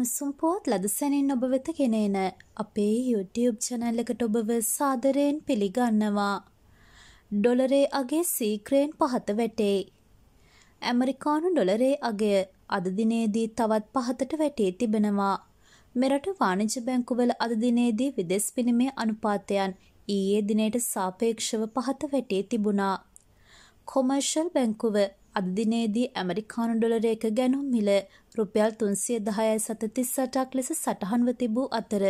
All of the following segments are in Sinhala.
උණුසුම් පුවත් ලදසැනින් ඔබ වෙත ගෙනේන අපේ YouTube channel එකට ඔබව සාදරයෙන් පිළිගන්නවා. ඩොලරේ අගේ සීක්‍රයෙන් පහත වැටේ. ඇමරිකානු ඩොලරේ අගය අද දිනේදී තවත් පහතට වැටී තිබෙනවා. මෙරට වාණිජ බැංකුවල අද දිනේදී විදෙස් විනිමය අනුපාතයන් ඊයේ දිනයට සාපේක්ෂව පහත වැටී තිබුණා. කොමර්ෂල් බැංකුව අද දිනේදී ඇමරිකානු ඩොලරයක ගැනුම් මිල රුපියල් 310.38ක් ලෙස සටහන්ව තිබූ අතර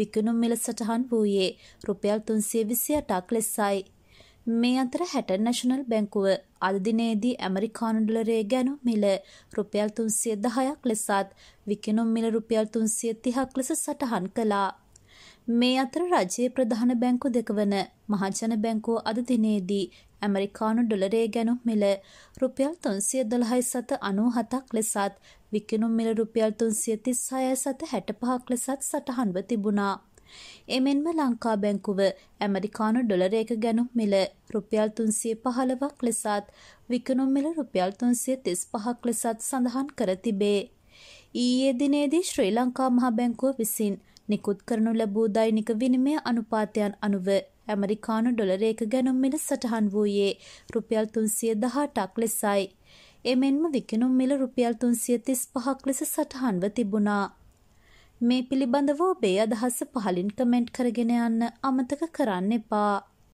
විකුණුම් මිල සටහන් වූයේ රුපියල් 328ක් ලෙසයි. මේ අතර හැට නැශනල් බැංකුව අද දිනේදී ඇමරිකානු ඩොලරයේ ගැනුම් මිල රුපියල් 310ක් ලෙසත් විකුණුම් මිල රුපියල් 330ක් ලෙස සටහන් කළා. මේ අතර රජයේ ප්‍රධාන බැංකු දෙක වන මහජන බැංකුව අද දිනේදී ඇමරිකානු ඩොලරේ ගැනුම් මිල රුපියල් තුන්සිය දොළහයි සත අනූහතක් ලෙසත් විකිනුම් මිල රුපියල් තුන්සිය තිස්සාය සත හැටපහක් ලෙසත් සටහන්ව තිබුණා. එමෙන්ම ලංකා බැංකුව ඇමරිකානු ඩොලරේක ගැනුම් මිල රුපියල් තුන්සිය පහළවක් ලෙසත් විකනුම් මිල රුපියල් තුන්සිය තිස් පහක් ලෙසත් සඳහන් කර තිබේ. ඊයේ දිනේදී ශ්‍රී ලංකා මහා බැංකුව විසින් නිකුත් කරනු ලැබූ දෛනික විනිමය අනුපාතයන් අනුව ඇමරිකානු ඩොලරේක ගැනුම් මිල සටහන් වූයේ රුපියල් තුන්සිය දහටක් ලෙසයි. එමෙන්ම විකිනුම් මිල රුපියල් තුන්සිය තිස් පහක් ලෙස සටහන්ව තිබුණා. මේ පිළිබඳව ඔබේ අදහස පහලින් කමෙන්ට් කරගෙන යන්න අමතක කරන්න එපා.